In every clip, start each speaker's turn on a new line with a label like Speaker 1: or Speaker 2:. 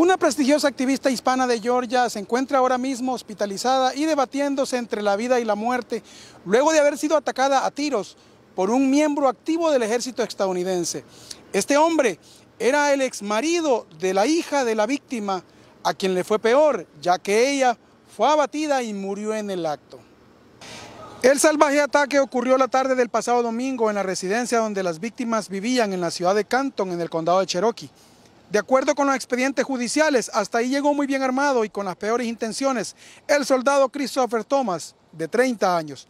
Speaker 1: Una prestigiosa activista hispana de Georgia se encuentra ahora mismo hospitalizada y debatiéndose entre la vida y la muerte, luego de haber sido atacada a tiros por un miembro activo del ejército estadounidense. Este hombre era el ex marido de la hija de la víctima, a quien le fue peor, ya que ella fue abatida y murió en el acto. El salvaje ataque ocurrió la tarde del pasado domingo en la residencia donde las víctimas vivían en la ciudad de Canton, en el condado de Cherokee. De acuerdo con los expedientes judiciales, hasta ahí llegó muy bien armado y con las peores intenciones el soldado Christopher Thomas, de 30 años.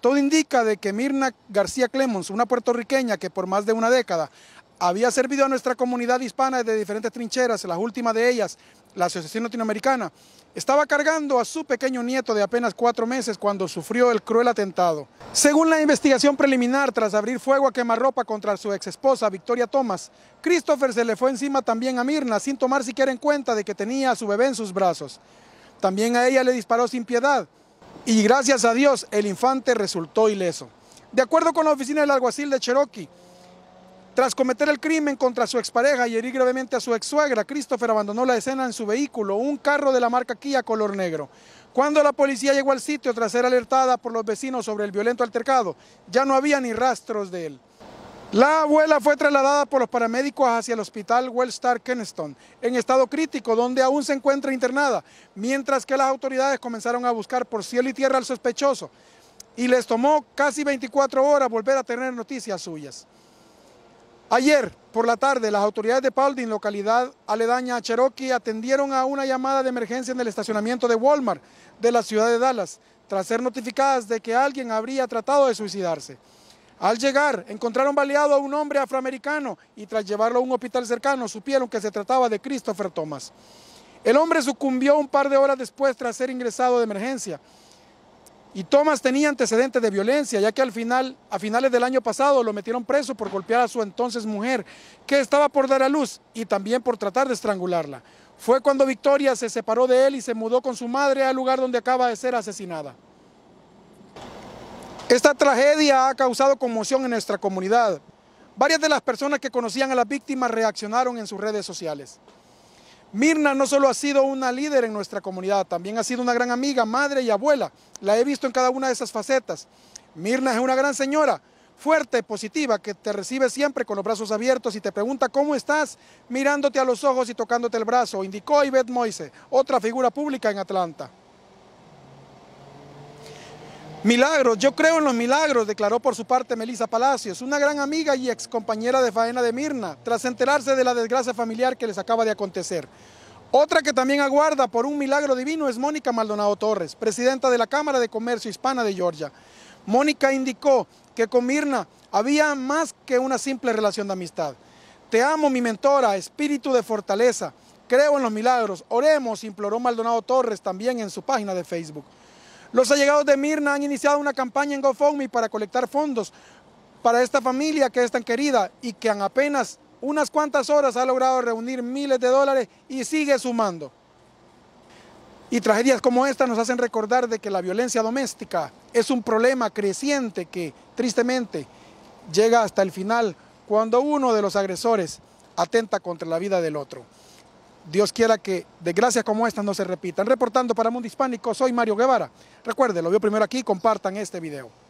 Speaker 1: Todo indica de que Mirna García Clemons, una puertorriqueña que por más de una década había servido a nuestra comunidad hispana de diferentes trincheras, ...la última de ellas, la Asociación Latinoamericana, estaba cargando a su pequeño nieto de apenas cuatro meses cuando sufrió el cruel atentado. Según la investigación preliminar, tras abrir fuego a quemarropa contra su ex esposa Victoria Thomas, Christopher se le fue encima también a Mirna, sin tomar siquiera en cuenta de que tenía a su bebé en sus brazos. También a ella le disparó sin piedad y gracias a Dios el infante resultó ileso. De acuerdo con la oficina del alguacil de Cherokee, tras cometer el crimen contra su expareja y herir gravemente a su suegra, Christopher abandonó la escena en su vehículo, un carro de la marca Kia color negro. Cuando la policía llegó al sitio tras ser alertada por los vecinos sobre el violento altercado, ya no había ni rastros de él. La abuela fue trasladada por los paramédicos hacia el hospital Wellstar Keniston, en estado crítico, donde aún se encuentra internada, mientras que las autoridades comenzaron a buscar por cielo y tierra al sospechoso y les tomó casi 24 horas volver a tener noticias suyas. Ayer por la tarde, las autoridades de Paulding, localidad aledaña a Cherokee, atendieron a una llamada de emergencia en el estacionamiento de Walmart de la ciudad de Dallas, tras ser notificadas de que alguien habría tratado de suicidarse. Al llegar, encontraron baleado a un hombre afroamericano y tras llevarlo a un hospital cercano, supieron que se trataba de Christopher Thomas. El hombre sucumbió un par de horas después tras ser ingresado de emergencia. Y Thomas tenía antecedentes de violencia, ya que al final, a finales del año pasado lo metieron preso por golpear a su entonces mujer, que estaba por dar a luz, y también por tratar de estrangularla. Fue cuando Victoria se separó de él y se mudó con su madre al lugar donde acaba de ser asesinada. Esta tragedia ha causado conmoción en nuestra comunidad. Varias de las personas que conocían a la víctima reaccionaron en sus redes sociales. Mirna no solo ha sido una líder en nuestra comunidad, también ha sido una gran amiga, madre y abuela. La he visto en cada una de esas facetas. Mirna es una gran señora, fuerte, positiva, que te recibe siempre con los brazos abiertos y te pregunta cómo estás, mirándote a los ojos y tocándote el brazo, indicó Ivette Moise, otra figura pública en Atlanta. Milagros, yo creo en los milagros, declaró por su parte Melisa Palacios, una gran amiga y ex compañera de faena de Mirna, tras enterarse de la desgracia familiar que les acaba de acontecer. Otra que también aguarda por un milagro divino es Mónica Maldonado Torres, presidenta de la Cámara de Comercio Hispana de Georgia. Mónica indicó que con Mirna había más que una simple relación de amistad. Te amo, mi mentora, espíritu de fortaleza. Creo en los milagros. Oremos, imploró Maldonado Torres también en su página de Facebook. Los allegados de Mirna han iniciado una campaña en GoFundMe para colectar fondos para esta familia que es tan querida y que en apenas unas cuantas horas ha logrado reunir miles de dólares y sigue sumando. Y tragedias como esta nos hacen recordar de que la violencia doméstica es un problema creciente que tristemente llega hasta el final cuando uno de los agresores atenta contra la vida del otro. Dios quiera que de gracias como estas no se repitan. Reportando para Mundo Hispánico, soy Mario Guevara. Recuerde, lo vio primero aquí, compartan este video.